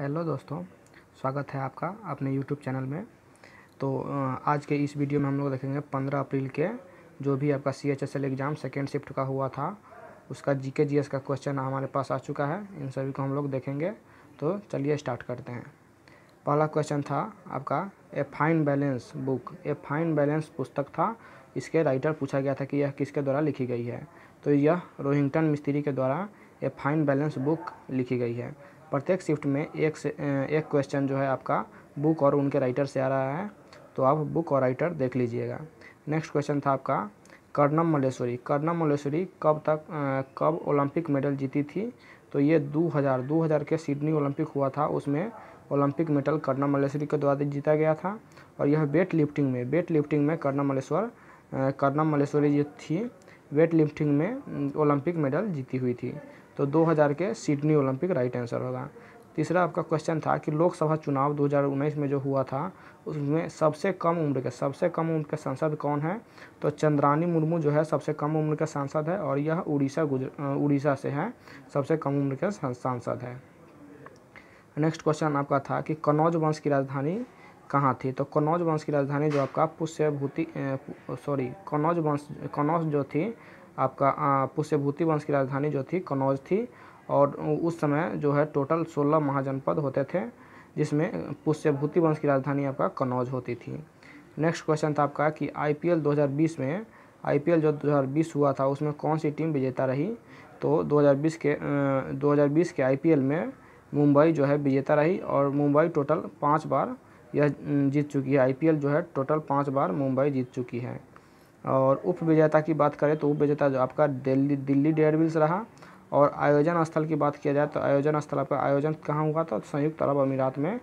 hello दोस्तों स्वागत है आपका अपने यूट्यूब चैनल में तो आज के इस वीडियो में हम लोग देखेंगे पंद्रह अप्रैल के जो भी आपका C H S L exam second shift का हुआ था उसका जी के जी एस का क्वेश्चन हमारे पास आ चुका है इन सभी को हम लोग देखेंगे तो चलिए स्टार्ट करते हैं पहला क्वेश्चन था आपका a fine balance book a fine balance पुस्तक था इसके राइटर पूछा गया था कि यह किसके द्वारा लिखी गई है तो यह रोहिंगटन मिस्त्री के द्वारा ए फाइन बैलेंस बुक लिखी गई है प्रत्येक शिफ्ट में एक से एक क्वेश्चन जो है आपका बुक और उनके राइटर से आ रहा है तो आप बुक और राइटर देख लीजिएगा नेक्स्ट क्वेश्चन था आपका कर्णम मलेश्वरी कर्णम मलेश्वरी कब तक कब ओलंपिक मेडल जीती थी तो ये 2000 2000 के सिडनी ओलंपिक हुआ था उसमें ओलंपिक मेडल कर्णम मलेश्वरी के द्वारा जीता गया था और यह वेट लिफ्टिंग में वेट लिफ्टिंग में कर्णम मलेश्वर कर्णम मलेश्वरी जो थी वेट लिफ्टिंग में ओलंपिक मेडल जीती हुई थी तो 2000 के सिडनी ओलंपिक राइट आंसर होगा तीसरा आपका क्वेश्चन था कि लोकसभा चुनाव 2019 में जो हुआ था उसमें सबसे कम उम्र के सबसे कम उम्र के सांसद कौन है तो चंद्रानी मुर्मू जो है सबसे कम उम्र के सांसद है और यह उड़ीसा उड़ीसा से है सबसे कम उम्र के सांसद है नेक्स्ट क्वेश्चन आपका था कि कनौज वंश की राजधानी कहाँ थी तो कनौज वंश की राजधानी जो आपका पुष्यभूति सॉरी कनौज वंश कनौज जो थी आपका पुष्यभूति वंश की राजधानी जो थी कनौज थी और उस समय जो है टोटल सोलह महाजनपद होते थे जिसमें पुष्यभूति वंश की राजधानी आपका कनौज होती थी नेक्स्ट क्वेश्चन था आपका कि आईपीएल 2020 में आईपीएल जो 2020 हुआ था उसमें कौन सी टीम विजेता रही तो 2020 के आ, 2020 के आईपीएल में मुंबई जो है विजेता रही और मुंबई टोटल पाँच बार यह जीत चुकी है आईपीएल जो है टोटल पाँच बार मुंबई जीत चुकी है और उप विजेता की बात करें तो उप विजेता जो आपका दिल्ली दिल्ली डेयरविल्स रहा और आयोजन स्थल की बात किया जाए तो आयोजन स्थल आपका आयोजन कहाँ हुआ था तो संयुक्त अरब अमीरात में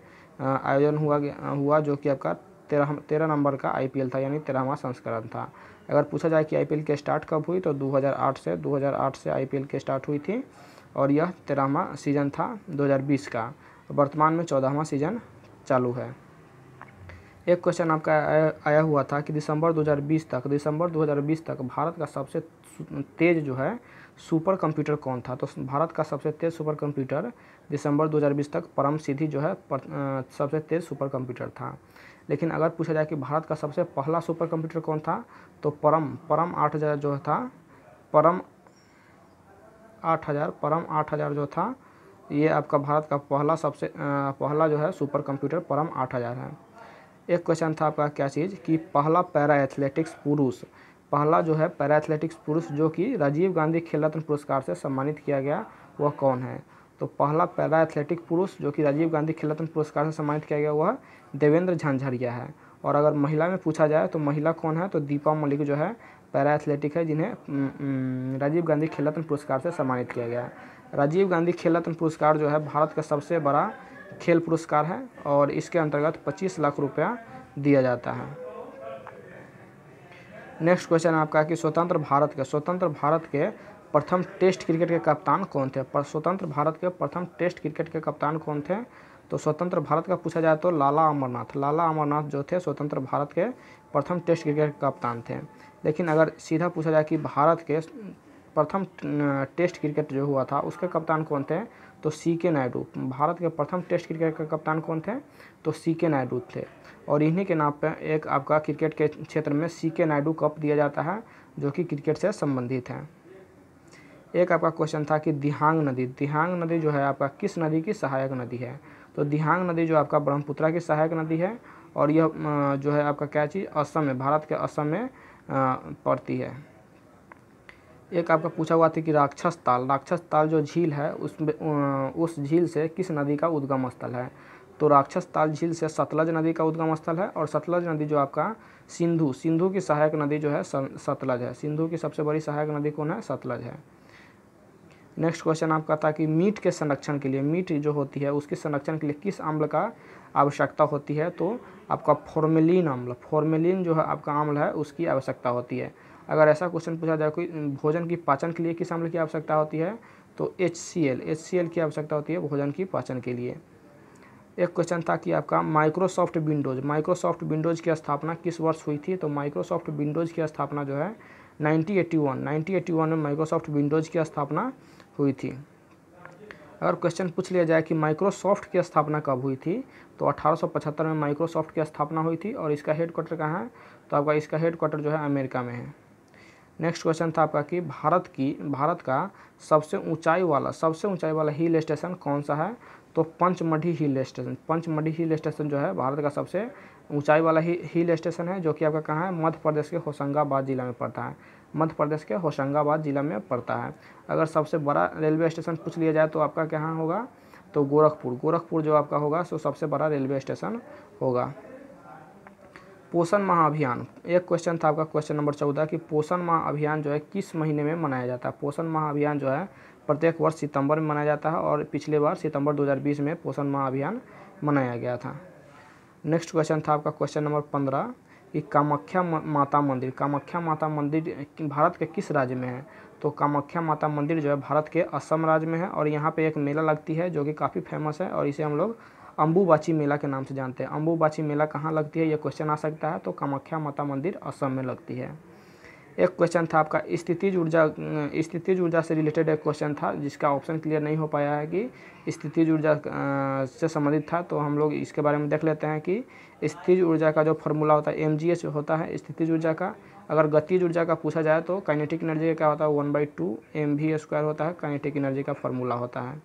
आयोजन हुआ हुआ जो कि आपका तेरह तेरह नंबर का आईपीएल था यानी तेरहवा संस्करण था अगर पूछा जाए कि आईपीएल के स्टार्ट कब हुई तो 2008 से 2008 से आईपीएल के स्टार्ट हुई थी और यह तेरहवा सीज़न था 2020 का वर्तमान में चौदहवा सीज़न चालू है एक क्वेश्चन आपका आया हुआ था कि दिसंबर 2020 तक दिसंबर 2020 तक भारत का सबसे तेज़ जो है सुपर कंप्यूटर कौन था तो भारत का सबसे तेज़ सुपर कंप्यूटर दिसंबर 2020 तक परम सिद्धि जो है पर, आ, सबसे तेज़ सुपर कंप्यूटर था लेकिन अगर पूछा जाए कि भारत का सबसे पहला सुपर कंप्यूटर कौन था तो परम परम आठ हज़ार जो था परम आठ हज़ार परम आठ हज़ार जो था ये आपका भारत का पहला सबसे आ, पहला जो है सुपर कंप्यूटर परम आठ हज़ार है एक क्वेश्चन था आपका क्या चीज़ कि पहला पैरा एथलेटिक्स पुरुष पहला जो है पैरा एथलेटिक्स पुरुष जो कि राजीव गांधी खेल रत्न पुरस्कार से सम्मानित किया गया वह कौन है तो पहला पैरा एथलेटिक पुरुष जो कि राजीव गांधी खेल रत्न पुरस्कार से सम्मानित किया गया वह देवेंद्र झांझरिया है और अगर महिला में पूछा जाए तो महिला कौन है तो दीपा मलिक जो है पैरा एथलेटिक है जिन्हें राजीव गांधी खेल रत्न पुरस्कार से सम्मानित किया गया राजीव गांधी खेल रत्न पुरस्कार जो है भारत का सबसे बड़ा खेल पुरस्कार है और इसके अंतर्गत 25 लाख रुपया दिया जाता है नेक्स्ट क्वेश्चन आपका कि स्वतंत्र भारत के स्वतंत्र भारत के प्रथम टेस्ट क्रिकेट के कप्तान कौन थे पर स्वतंत्र भारत के प्रथम टेस्ट क्रिकेट के कप्तान कौन थे तो स्वतंत्र भारत का पूछा जाए तो लाला अमरनाथ लाला अमरनाथ जो थे स्वतंत्र भारत के प्रथम टेस्ट क्रिकेट के कप्तान थे लेकिन अगर सीधा पूछा जाए कि भारत के प्रथम टेस्ट क्रिकेट जो हुआ था उसके कप्तान कौन थे तो सी के नायडू भारत के प्रथम टेस्ट क्रिकेट के कप्तान कौन थे तो सी के नायडू थे और इन्हीं के नाम पर एक आपका क्रिकेट के क्षेत्र में सी के नायडू कप दिया जाता है जो कि क्रिकेट से संबंधित है एक आपका क्वेश्चन था कि दिहांग नदी दिहांग नदी जो है आपका किस नदी की सहायक नदी है तो दिहांग नदी जो आपका ब्रह्मपुत्रा की सहायक नदी है और यह जो है आपका क्या चीज़ असम में भारत के असम में पड़ती है एक आपका पूछा हुआ था कि राक्षस ताल राक्षस ताल जो झील है उसमें उस झील से किस नदी का उद्गम स्थल है तो राक्षस ताल झील से सतलज नदी का उद्गम स्थल है और सतलज नदी जो आपका सिंधु सिंधु की सहायक नदी जो है सतलज है सिंधु की सबसे बड़ी सहायक नदी कौन है सतलज है नेक्स्ट क्वेश्चन आपका था कि मीट के संरक्षण के लिए मीट जो होती है उसके संरक्षण के लिए किस अम्ल का आवश्यकता होती है तो आपका फॉर्मेलिन अम्ल फॉर्मेलिन जो है आपका अम्ल है उसकी आवश्यकता होती है अगर ऐसा क्वेश्चन पूछा जाए कोई भोजन की पाचन के लिए किस अम्ल की आवश्यकता होती है तो H C L H C L की आवश्यकता होती है भोजन की पाचन के लिए एक क्वेश्चन था कि आपका माइक्रोसॉफ्ट विंडोज़ माइक्रोसॉफ्ट विंडोज़ की स्थापना किस वर्ष हुई थी तो माइक्रोसॉफ्ट विंडोज़ की स्थापना जो है 1981 1981 में माइक्रोसॉफ्ट विंडोज़ की स्थापना हुई थी अगर क्वेश्चन पूछ लिया जाए कि माइक्रोसॉफ्ट की स्थापना कब हुई थी तो 1875 में माइक्रोसॉफ्ट की स्थापना हुई थी और इसका हेड क्वार्टर कहाँ है तो आपका इसका हेड क्वार्टर जो है अमेरिका में है नेक्स्ट क्वेश्चन था आपका कि भारत की भारत का सबसे ऊंचाई वाला सबसे ऊंचाई वाला हिल स्टेशन कौन सा है तो Pachmarhi hill station Pachmarhi hill station जो है भारत का सबसे ऊंचाई वाला ही हिल स्टेशन है जो कि आपका कहाँ है मध्य प्रदेश के होशंगाबाद जिला में पड़ता है मध्य प्रदेश के होशंगाबाद ज़िला में पड़ता है अगर सबसे बड़ा रेलवे स्टेशन पूछ लिया जाए तो आपका कहाँ होगा तो गोरखपुर गोरखपुर जो आपका होगा सो सबसे बड़ा रेलवे स्टेशन होगा पोषण माह अभियान एक क्वेश्चन था आपका क्वेश्चन नंबर चौदह कि पोषण माह अभियान जो है किस महीने में मनाया जाता है पोषण माह अभियान जो है प्रत्येक वर्ष सितंबर में मनाया जाता है और पिछले बार सितंबर 2020 में पोषण माह अभियान मनाया गया था नेक्स्ट क्वेश्चन था आपका क्वेश्चन नंबर पंद्रह कि कामाख्या माता मंदिर कामाख्या माता मंदिर भारत के किस राज्य में है तो कामाख्या माता मंदिर जो है भारत के असम राज्य में है और यहाँ पे एक मेला लगती है जो कि काफ़ी फेमस है और इसे हम लोग अम्बुबाची मेला के नाम से जानते हैं अम्बुबाची मेला कहाँ लगती है ये क्वेश्चन आ सकता है तो कामाख्या माता मंदिर असम में लगती है एक क्वेश्चन था आपका स्थितिज ऊर्जा स्थितिज ऊर्जा से रिलेटेड एक क्वेश्चन था जिसका ऑप्शन क्लियर नहीं हो पाया है कि स्थितिज ऊर्जा से संबंधित था तो हम लोग इसके बारे में देख लेते हैं कि स्थितिज ऊर्जा का जो फॉर्मूला होता है एम होता है स्थितिज ऊर्जा का अगर गतिज ऊर्जा का पूछा जाए तो काइनेटिक एनर्जी का क्या होता है one by two M square होता है काइनेटिक एनर्जी का फॉर्मूला होता है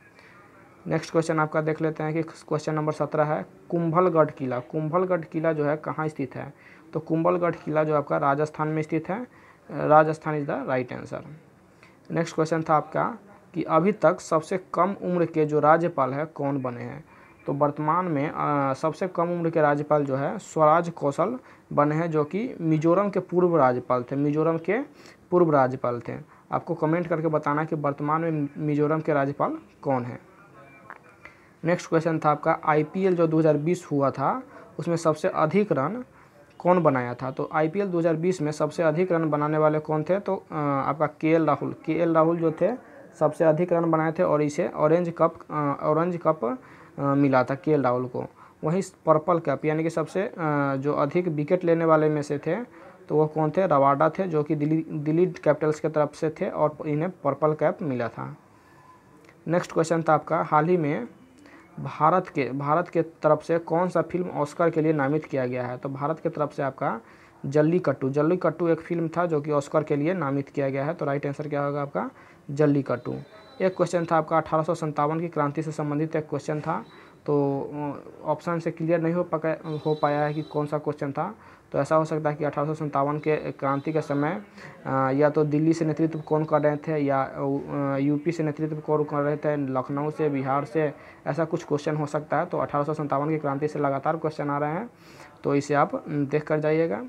नेक्स्ट क्वेश्चन आपका देख लेते हैं कि क्वेश्चन नंबर सत्रह है कुंभलगढ़ किला कुंभलगढ़ किला जो है कहाँ स्थित है तो कुंभलगढ़ किला जो आपका राजस्थान में स्थित है Rajasthan is the right answer next question था आपका कि अभी तक सबसे कम उम्र के जो राज्यपाल है कौन बने हैं तो वर्तमान में आ, सबसे कम उम्र के राज्यपाल जो है स्वराज कौशल बने हैं जो कि मिजोरम के पूर्व राज्यपाल थे मिजोरम के पूर्व राज्यपाल थे आपको कमेंट करके बताना कि वर्तमान में मिजोरम के राज्यपाल कौन है नेक्स्ट क्वेश्चन था आपका आईपीएल जो 2020 हुआ था उसमें सबसे अधिक रन कौन बनाया था तो आई 2020 में सबसे अधिक रन बनाने वाले कौन थे तो आपका के राहुल के राहुल जो थे सबसे अधिक रन बनाए थे और इसे ऑरेंज कप ऑरेंज कप मिला था के राहुल को वहीं पर्पल कप यानी कि सबसे जो अधिक विकेट लेने वाले में से थे तो वो कौन थे रवाडा थे जो कि दिल्ली दिल्ली कैपिटल्स के तरफ से थे और इन्हें पर्पल कैप मिला था नेक्स्ट क्वेश्चन था आपका हाल ही में भारत के भारत के तरफ से कौन सा फिल्म ऑस्कर के लिए नामित किया गया है तो भारत के तरफ से आपका कट्टू जल्ली कट्टू एक फिल्म था जो कि ऑस्कर के लिए नामित किया गया है तो राइट आंसर क्या होगा आपका कट्टू एक क्वेश्चन था आपका अठारह की क्रांति से संबंधित एक क्वेश्चन था तो ऑप्शन से क्लियर नहीं हो पका हो पाया है कि कौन सा क्वेश्चन था तो ऐसा हो सकता है कि अठारह के क्रांति के समय या तो दिल्ली से नेतृत्व कौन कर रहे थे या यूपी से नेतृत्व कौन कर रहे थे लखनऊ से बिहार से ऐसा कुछ क्वेश्चन हो सकता है तो अठारह की क्रांति से लगातार क्वेश्चन आ रहे हैं तो इसे आप देख कर जाइएगा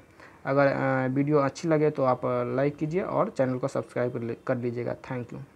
अगर वीडियो अच्छी लगे तो आप लाइक कीजिए और चैनल को सब्सक्राइब कर लीजिएगा थैंक यू